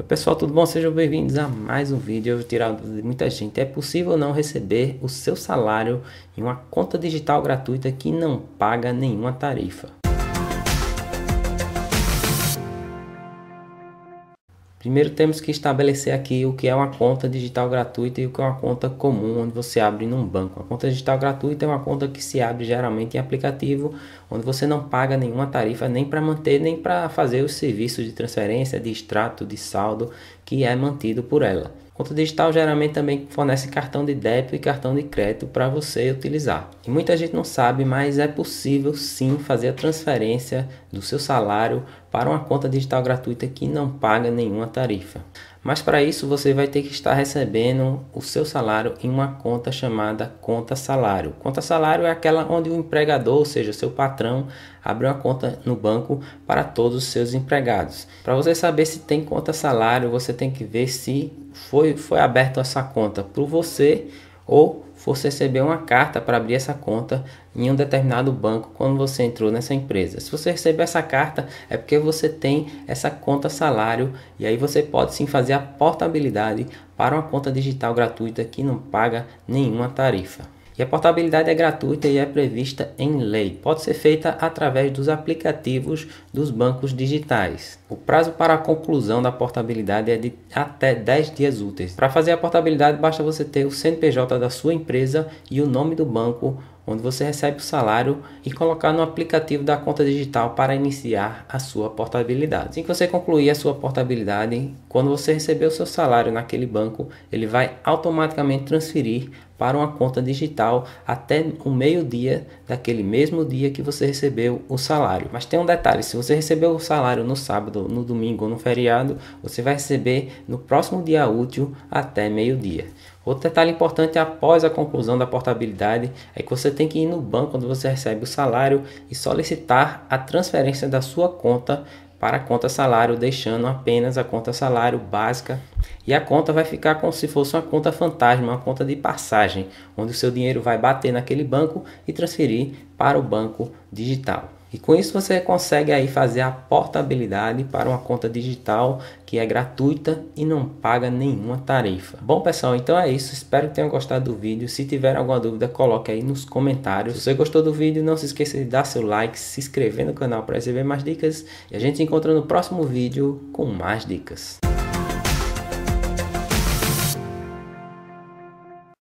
Oi pessoal, tudo bom? Sejam bem-vindos a mais um vídeo. Eu vou tirar de muita gente. É possível não receber o seu salário em uma conta digital gratuita que não paga nenhuma tarifa. Primeiro temos que estabelecer aqui o que é uma conta digital gratuita e o que é uma conta comum, onde você abre num banco. A conta digital gratuita é uma conta que se abre geralmente em aplicativo, onde você não paga nenhuma tarifa nem para manter nem para fazer os serviços de transferência, de extrato, de saldo que é mantido por ela. Conta digital geralmente também fornece cartão de débito e cartão de crédito para você utilizar. E muita gente não sabe, mas é possível sim fazer a transferência do seu salário para uma conta digital gratuita que não paga nenhuma tarifa. Mas para isso você vai ter que estar recebendo o seu salário em uma conta chamada conta salário. Conta salário é aquela onde o empregador, ou seja, seu patrão, abre uma conta no banco para todos os seus empregados. Para você saber se tem conta salário, você tem que ver se foi, foi aberta essa conta para você ou você receber uma carta para abrir essa conta em um determinado banco quando você entrou nessa empresa. Se você receber essa carta, é porque você tem essa conta salário e aí você pode sim fazer a portabilidade para uma conta digital gratuita que não paga nenhuma tarifa. E a portabilidade é gratuita e é prevista em lei. Pode ser feita através dos aplicativos dos bancos digitais. O prazo para a conclusão da portabilidade é de até 10 dias úteis. Para fazer a portabilidade, basta você ter o CNPJ da sua empresa e o nome do banco onde você recebe o salário e colocar no aplicativo da conta digital para iniciar a sua portabilidade. Assim que você concluir a sua portabilidade, quando você receber o seu salário naquele banco, ele vai automaticamente transferir para uma conta digital até o meio-dia daquele mesmo dia que você recebeu o salário. Mas tem um detalhe: se você recebeu o salário no sábado, no domingo ou no feriado, você vai receber no próximo dia útil até meio-dia. Outro detalhe importante após a conclusão da portabilidade é que você tem que ir no banco quando você recebe o salário e solicitar a transferência da sua conta para a conta salário, deixando apenas a conta salário básica. E a conta vai ficar como se fosse uma conta fantasma, uma conta de passagem, onde o seu dinheiro vai bater naquele banco e transferir para o banco digital. E com isso você consegue aí fazer a portabilidade para uma conta digital que é gratuita e não paga nenhuma tarifa. Bom pessoal, então é isso. Espero que tenham gostado do vídeo. Se tiver alguma dúvida, coloque aí nos comentários. Se você gostou do vídeo, não se esqueça de dar seu like, se inscrever no canal para receber mais dicas. E a gente se encontra no próximo vídeo com mais dicas.